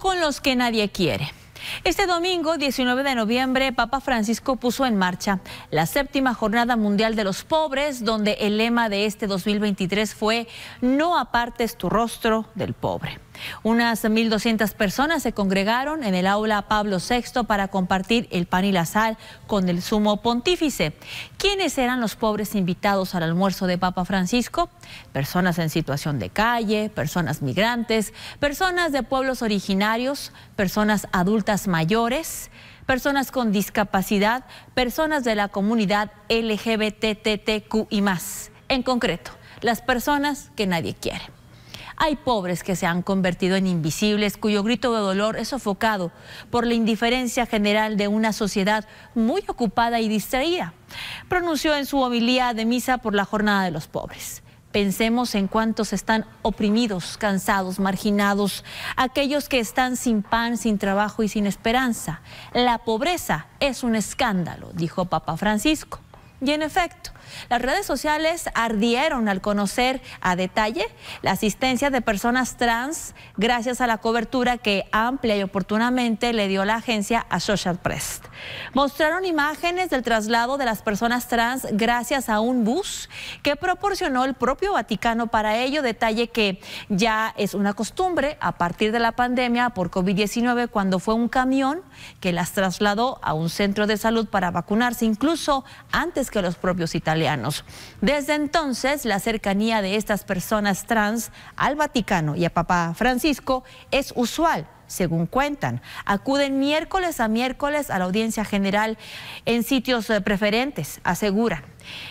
con los que nadie quiere. Este domingo, 19 de noviembre, Papa Francisco puso en marcha la séptima Jornada Mundial de los Pobres, donde el lema de este 2023 fue No apartes tu rostro del pobre. Unas 1.200 personas se congregaron en el aula Pablo VI para compartir el pan y la sal con el sumo pontífice. ¿Quiénes eran los pobres invitados al almuerzo de Papa Francisco? Personas en situación de calle, personas migrantes, personas de pueblos originarios, personas adultas mayores personas con discapacidad, personas de la comunidad LGBTTQ y más. En concreto, las personas que nadie quiere. Hay pobres que se han convertido en invisibles, cuyo grito de dolor es sofocado por la indiferencia general de una sociedad muy ocupada y distraída. Pronunció en su homilía de misa por la Jornada de los Pobres. Pensemos en cuántos están oprimidos, cansados, marginados, aquellos que están sin pan, sin trabajo y sin esperanza. La pobreza es un escándalo, dijo Papa Francisco. Y en efecto, las redes sociales ardieron al conocer a detalle la asistencia de personas trans gracias a la cobertura que amplia y oportunamente le dio la agencia a Social Press. Mostraron imágenes del traslado de las personas trans gracias a un bus que proporcionó el propio Vaticano para ello, detalle que ya es una costumbre a partir de la pandemia por COVID-19 cuando fue un camión que las trasladó a un centro de salud para vacunarse incluso antes que los propios italianos. Desde entonces, la cercanía de estas personas trans al Vaticano y a Papa Francisco es usual según cuentan. Acuden miércoles a miércoles a la audiencia general en sitios eh, preferentes, asegura.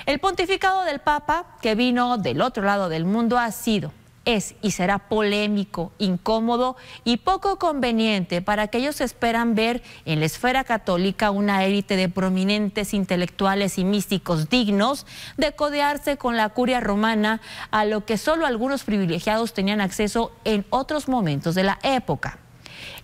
El pontificado del Papa, que vino del otro lado del mundo, ha sido es y será polémico, incómodo y poco conveniente para aquellos que esperan ver en la esfera católica una élite de prominentes intelectuales y místicos dignos de codearse con la curia romana a lo que solo algunos privilegiados tenían acceso en otros momentos de la época.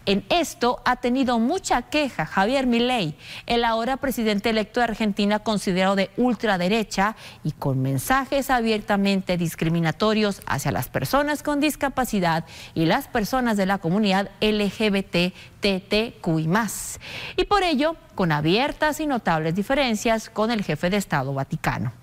En esto ha tenido mucha queja Javier Milei, el ahora presidente electo de Argentina considerado de ultraderecha y con mensajes abiertamente discriminatorios hacia las personas con discapacidad y las personas de la comunidad LGBTTQ y más. Y por ello, con abiertas y notables diferencias con el jefe de Estado Vaticano.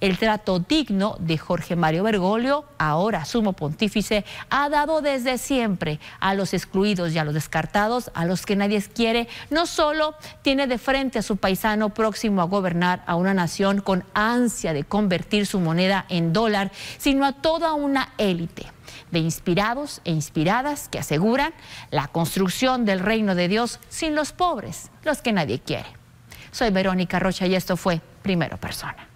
El trato digno de Jorge Mario Bergoglio, ahora sumo pontífice, ha dado desde siempre a los excluidos y a los descartados, a los que nadie quiere, no solo tiene de frente a su paisano próximo a gobernar a una nación con ansia de convertir su moneda en dólar, sino a toda una élite de inspirados e inspiradas que aseguran la construcción del reino de Dios sin los pobres, los que nadie quiere. Soy Verónica Rocha y esto fue Primero Persona.